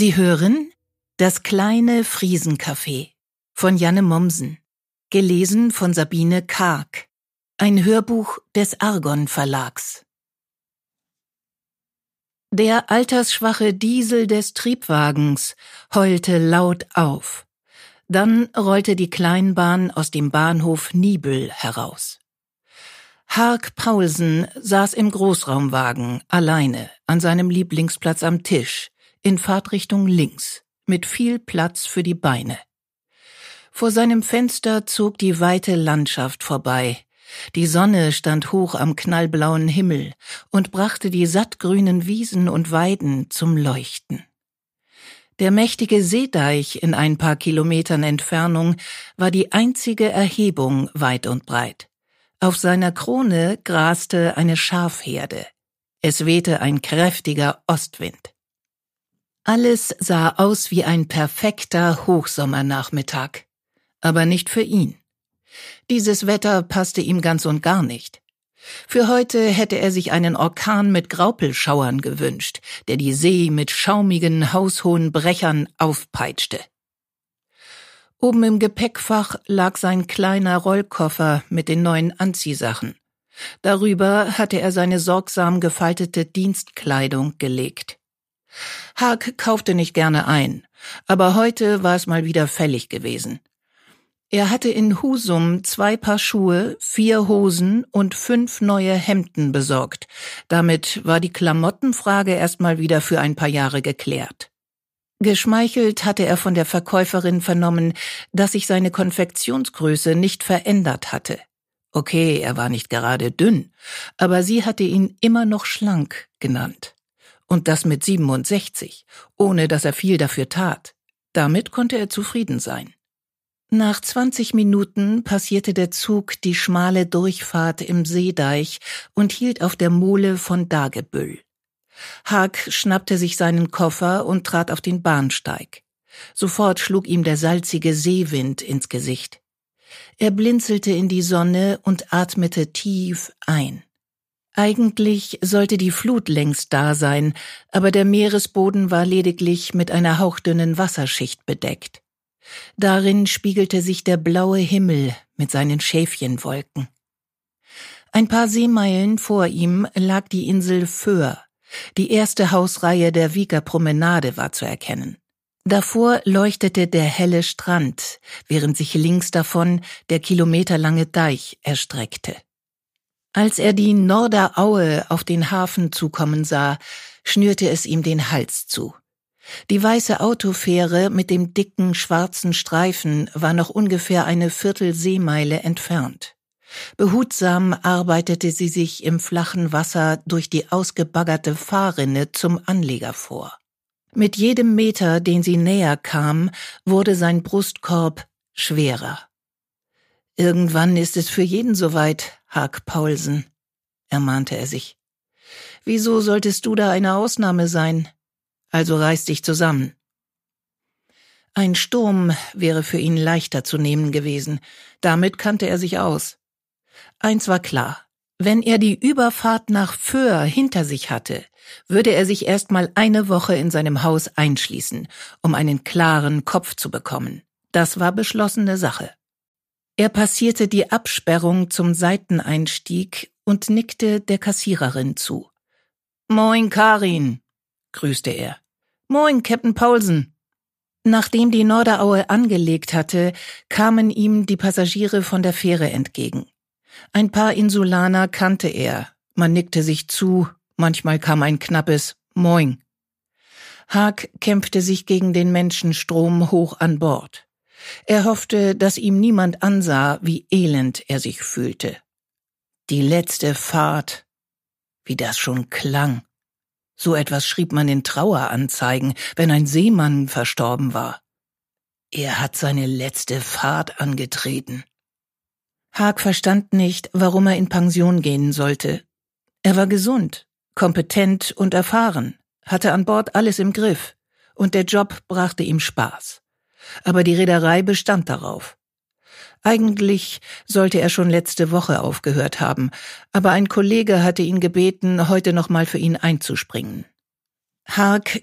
Sie hören Das kleine Friesencafé von Janne Mommsen, gelesen von Sabine Karg, ein Hörbuch des Argon Verlags. Der altersschwache Diesel des Triebwagens heulte laut auf. Dann rollte die Kleinbahn aus dem Bahnhof Niebel heraus. Hark Paulsen saß im Großraumwagen alleine an seinem Lieblingsplatz am Tisch, in Fahrtrichtung links, mit viel Platz für die Beine. Vor seinem Fenster zog die weite Landschaft vorbei. Die Sonne stand hoch am knallblauen Himmel und brachte die sattgrünen Wiesen und Weiden zum Leuchten. Der mächtige Seedeich in ein paar Kilometern Entfernung war die einzige Erhebung weit und breit. Auf seiner Krone graste eine Schafherde. Es wehte ein kräftiger Ostwind. Alles sah aus wie ein perfekter Hochsommernachmittag. Aber nicht für ihn. Dieses Wetter passte ihm ganz und gar nicht. Für heute hätte er sich einen Orkan mit Graupelschauern gewünscht, der die See mit schaumigen, haushohen Brechern aufpeitschte. Oben im Gepäckfach lag sein kleiner Rollkoffer mit den neuen Anziehsachen. Darüber hatte er seine sorgsam gefaltete Dienstkleidung gelegt. Haag kaufte nicht gerne ein, aber heute war es mal wieder fällig gewesen. Er hatte in Husum zwei Paar Schuhe, vier Hosen und fünf neue Hemden besorgt. Damit war die Klamottenfrage erstmal wieder für ein paar Jahre geklärt. Geschmeichelt hatte er von der Verkäuferin vernommen, dass sich seine Konfektionsgröße nicht verändert hatte. Okay, er war nicht gerade dünn, aber sie hatte ihn immer noch schlank genannt und das mit 67, ohne dass er viel dafür tat. Damit konnte er zufrieden sein. Nach 20 Minuten passierte der Zug die schmale Durchfahrt im Seedeich und hielt auf der Mole von Dagebüll. Haag schnappte sich seinen Koffer und trat auf den Bahnsteig. Sofort schlug ihm der salzige Seewind ins Gesicht. Er blinzelte in die Sonne und atmete tief ein. Eigentlich sollte die Flut längst da sein, aber der Meeresboden war lediglich mit einer hauchdünnen Wasserschicht bedeckt. Darin spiegelte sich der blaue Himmel mit seinen Schäfchenwolken. Ein paar Seemeilen vor ihm lag die Insel Föhr. Die erste Hausreihe der Wieger Promenade war zu erkennen. Davor leuchtete der helle Strand, während sich links davon der kilometerlange Deich erstreckte. Als er die Norderaue auf den Hafen zukommen sah, schnürte es ihm den Hals zu. Die weiße Autofähre mit dem dicken schwarzen Streifen war noch ungefähr eine Viertelseemeile entfernt. Behutsam arbeitete sie sich im flachen Wasser durch die ausgebaggerte Fahrrinne zum Anleger vor. Mit jedem Meter, den sie näher kam, wurde sein Brustkorb schwerer. Irgendwann ist es für jeden soweit, Hag Paulsen, ermahnte er sich. Wieso solltest du da eine Ausnahme sein? Also reiß dich zusammen. Ein Sturm wäre für ihn leichter zu nehmen gewesen, damit kannte er sich aus. Eins war klar, wenn er die Überfahrt nach Föhr hinter sich hatte, würde er sich erst mal eine Woche in seinem Haus einschließen, um einen klaren Kopf zu bekommen. Das war beschlossene Sache. Er passierte die Absperrung zum Seiteneinstieg und nickte der Kassiererin zu. Moin, Karin, grüßte er. Moin, Captain Paulsen. Nachdem die Norderaue angelegt hatte, kamen ihm die Passagiere von der Fähre entgegen. Ein paar Insulaner kannte er, man nickte sich zu, manchmal kam ein knappes Moin. Haag kämpfte sich gegen den Menschenstrom hoch an Bord. Er hoffte, dass ihm niemand ansah, wie elend er sich fühlte. Die letzte Fahrt, wie das schon klang. So etwas schrieb man in Traueranzeigen, wenn ein Seemann verstorben war. Er hat seine letzte Fahrt angetreten. Haag verstand nicht, warum er in Pension gehen sollte. Er war gesund, kompetent und erfahren, hatte an Bord alles im Griff, und der Job brachte ihm Spaß aber die Reederei bestand darauf. Eigentlich sollte er schon letzte Woche aufgehört haben, aber ein Kollege hatte ihn gebeten, heute nochmal für ihn einzuspringen. Haag